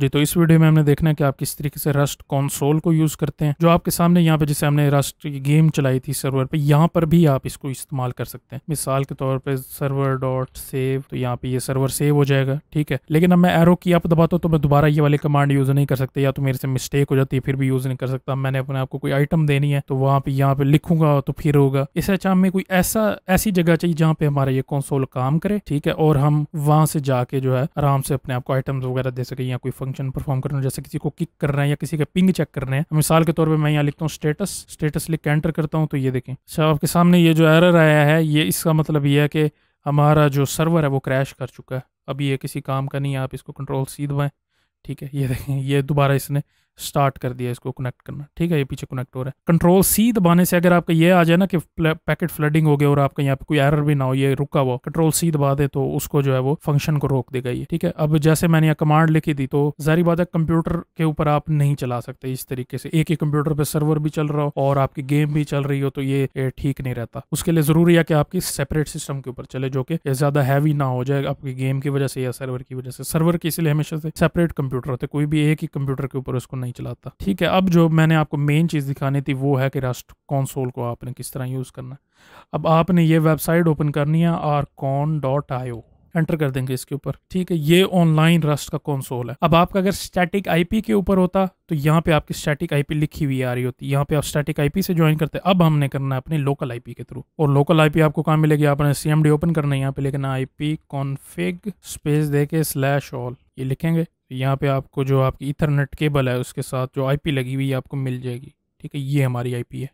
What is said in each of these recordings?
जी तो इस वीडियो में हमने देखना है कि आप किस तरीके से रस्ट कंसोल को यूज़ करते हैं जो आपके सामने यहाँ पे जैसे हमने रस्ट गेम चलाई थी सर्वर पे यहाँ पर भी आप इसको इस्तेमाल कर सकते हैं मिसाल के तौर पे सर्वर डॉट सेव तो यहाँ पे ये सर्वर सेव हो जाएगा ठीक है लेकिन अब मैं एरो की आप दबाता हूँ तो मैं दोबारा ये वाले कमांड यूज़ नहीं कर सकते या तो मेरे से मिस्टेक हो जाती है फिर भी यूज़ नहीं कर सकता मैंने अपने आपको कोई आइटम देनी है तो वहाँ पे यहाँ पे लिखूंगा तो फिर होगा इसे अच्छा हमें कोई ऐसा ऐसी जगह चाहिए जहाँ पे हमारा ये कॉन्सोल काम करे ठीक है और हम वहाँ से जाके जो है आराम से अपने आपको आइटम्स वगैरह दे सके या कोई फंक्शन परफॉर्म करना जैसे किसी को किक कर रहे हैं या किसी का पिंग चेक कर रहे हैं मिसाल के तौर पर मैं यहाँ लिखता हूँ स्टेटस स्टेटस लिख के एंटर करता हूँ तो ये देखें सर अच्छा, आपके सामने ये जो एरर आया है ये इसका मतलब ये है कि हमारा जो सर्वर है वो क्रैश कर चुका है अब ये किसी काम का नहीं है आप इसको कंट्रोल सीधवाएं ठीक है ये देखें ये दोबारा इसने स्टार्ट कर दिया इसको कनेक्ट करना ठीक है ये पीछे कनेक्ट हो रहा है कंट्रोल सी दबाने से अगर आपका ये आ जाए ना कि पैकेट फ्लडिंग हो गया और आपका यहाँ पे कोई एरर भी ना हो ये रुका हुआ कंट्रोल सी दबा दे तो उसको जो है वो फंक्शन को रोक देगा ये ठीक है अब जैसे मैंने यहाँ कमांड लिखी दी तो जारी बात है कंप्यूटर के ऊपर आप नहीं चला सकते इस तरीके से एक ही कंप्यूटर पर सर्वर भी चल रहा हो और आपकी गेम भी चल रही हो तो ये ठीक नहीं रहता उसके लिए जरूरी है कि आपकी सेपरेट सिस्टम के ऊपर चले जो कि ज्यादा हैवी ना हो जाए आपकी गेम की वजह से या सर्वर की वजह से सर्वर के इसलिए हमेशा से सेपरेट कंप्यूटर होते कोई भी एक ही कंप्यूटर के ऊपर उसको नहीं चलाता ठीक है अब जो मैंने आपको मेन चीज़ दिखानी थी वो है कि रस्ट कौनसोल को आपने किस तरह यूज़ करना अब आपने ये वेबसाइट ओपन करनी है R con dot io enter कर देंगे इसके ऊपर ठीक है ये ऑनलाइन रस्ट का कौनसोल है अब आपका अगर स्टैटिक आईपी के ऊपर होता तो यहाँ पे आपकी स्टैटिक आईपी लिखी हुई आ रही होती यहाँ पे आप स्टैटिक आईपी से ज्वाइन करते अब हमने करना है अपने लोकल आईपी के थ्रू और लोकल आईपी आपको कहाँ मिलेगी आपने सी ओपन करना है यहाँ पे लेकिन आई पी कॉन्फिग स्पेस दे स्लैश ऑल ये लिखेंगे यहाँ पे आपको जो आपकी इथरनेट केबल है उसके साथ जो आईपी लगी हुई है आपको मिल जाएगी ठीक है ये हमारी आईपी है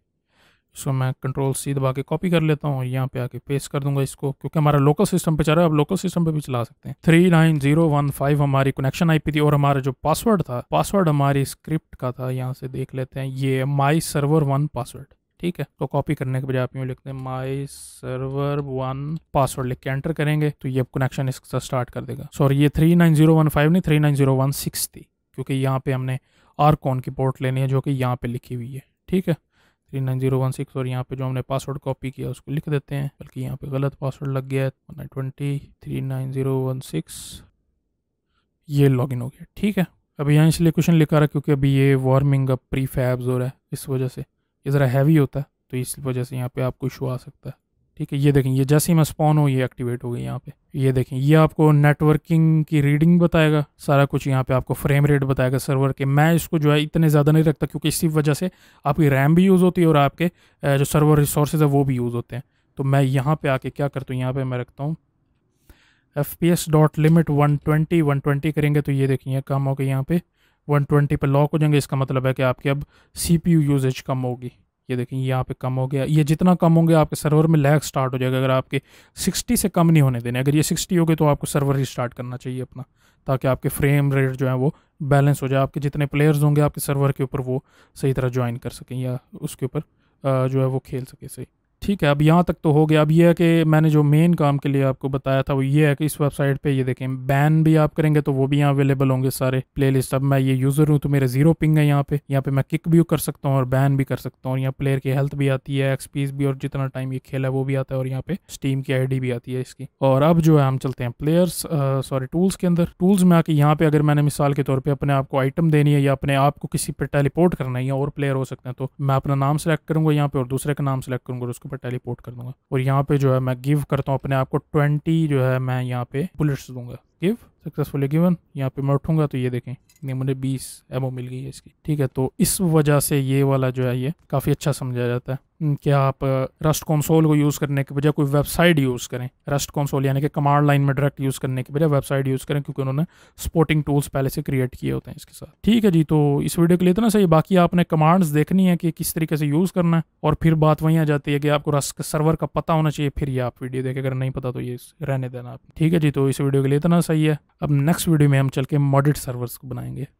इसको मैं कंट्रोल सी दबा के कॉपी कर लेता हूँ और यहाँ पे आके पेस्ट कर दूंगा इसको क्योंकि हमारा लोकल सिस्टम पे चल रहा है आप लोकल सिस्टम पे भी चला सकते हैं three nine zero one five हमारी कनेक्शन आईपी थी और हमारा जो पासवर्ड था पासवर्ड हमारी स्क्रिप्ट का था यहाँ से देख लेते हैं ये माई सर्वर वन पासवर्ड ठीक है तो कॉपी करने के बजाय आप यूँ लिखते हैं माई सर्वर वन पासवर्ड लिख के एंटर करेंगे तो ये कनेक्शन इसका स्टार्ट कर देगा सॉरी ये three nine zero one five नहीं three nine zero one six थी क्योंकि यहाँ पे हमने आर कौन की पोर्ट लेनी है जो कि यहाँ पे लिखी हुई है ठीक है three nine zero one six और यहाँ पे जो हमने पासवर्ड कॉपी किया उसको लिख देते हैं बल्कि यहाँ पे गलत पासवर्ड लग गया है one twenty three nine zero one six ये लॉगिन हो गया ठीक है अभी यहाँ इसलिए क्वेश्चन लिखा रहा क्योंकि अभी ये वार्मिंग अप प्री फैब्स हो रहा है इस वजह से ये ज़रा हैवी होता है तो इस वजह से यहाँ पे आपको इशू आ सकता है ठीक है ये देखें ये जैसे ही मैं स्पॉन हो ये एक्टिवेट हो गई यहाँ पे ये देखें ये आपको नेटवर्किंग की रीडिंग बताएगा सारा कुछ यहाँ पे आपको फ्रेम रेट बताएगा सर्वर के मैं इसको जो है इतने ज़्यादा नहीं रखता क्योंकि इसी वजह से आपकी रैम भी यूज़ होती है और आपके जो सर्वर रिसोर्सेज है वो भी यूज़ होते हैं तो मैं यहाँ पर आके क्या करता हूँ यहाँ पर मैं रखता हूँ F P S dot limit one twenty one twenty करेंगे तो ये देखिए कम हो गई यहाँ पर 120 पे लॉक हो जाएंगे इसका मतलब है कि आपकी अब सी पी यू यूजेज कम होगी ये देखें यहाँ पे कम हो गया ये जितना कम होंगे आपके सर्वर में लैग स्टार्ट हो जाएगा अगर आपके 60 से कम नहीं होने देने अगर ये 60 हो गए तो आपको सर्वर ही स्टार्ट करना चाहिए अपना ताकि आपके फ्रेम रेट जो है वो बैलेंस हो जाए आपके जितने प्लेयर्स होंगे आपके सर्वर के ऊपर वो सही तरह ज्वाइन कर सकें या उसके ऊपर जो है वो खेल सके सही ठीक है अब यहाँ तक तो हो गया अब ये है कि मैंने जो मेन काम के लिए आपको बताया था वो ये है कि इस वेबसाइट पे ये देखें बैन भी आप करेंगे तो वो भी यहाँ अवेलेबल होंगे सारे प्लेलिस्ट अब मैं ये यूज़र हूँ तो मेरे जीरो पिंग है यहाँ पे यहाँ पे मैं किक भी कर सकता हूँ और बैन भी कर सकता हूँ यहाँ प्लेयर की हेल्थ भी आती है एक्सपीस भी और जितना टाइम ये खेला है वो भी आता है और यहाँ पे स्टीम की आई भी आती है इसकी और अब जो है हम चलते हैं प्लेयर्स सॉरी टूल्स के अंदर टूल्स में आके यहाँ पे अगर मैंने मिसाल के तौर पर अपने आपको आइटम देनी है या अपने आप को किसी पर टेलीपोर्ट करना है या और प्लेयर हो सकते हैं तो मैं अपना नाम सेलेक्ट करूंगा यहाँ पे और दूसरे का नाम सेलेक्ट करूंगा उसको ऊपर टेलीपोर्ट कर दूंगा और यहाँ पे जो है मैं गिव करता हूँ अपने आप को ट्वेंटी जो है मैं यहाँ पे बुलेट्स दूंगा गिव सक्सेसफुली गिवन यहाँ पे मैं उठूंगा तो ये देखें नहीं मुझे 20 एमओ मिल गई है इसकी ठीक है तो इस वजह से ये वाला जो है ये काफ़ी अच्छा समझा जाता है हम्म, कि आप रस्ट कंसोल को यूज़ करने के बजाय कोई वेबसाइट यूज़ करें रस्ट कंसोल यानी कि कमांड लाइन में डायरेक्ट यूज़ करने के बजाय वेबसाइट यूज़ करें क्योंकि उन्होंने स्पोर्टिंग टूल्स पहले से क्रिएट किए होते हैं इसके साथ ठीक है जी तो इस वीडियो के लिए इतना सही बाकी आपने कमांड्स देखनी है कि किस तरीके से यूज़ करना है और फिर बात वहीं आ जाती है कि आपको रस्ट सर्वर का पता होना चाहिए फिर ये आप वीडियो देखें अगर नहीं पता तो ये रहने देना आप ठीक है जी तो इस वीडियो के लिए इतना सही है अब नेक्स्ट वीडियो में हम चल के मॉडिट सर्वर्स को बनाएंगे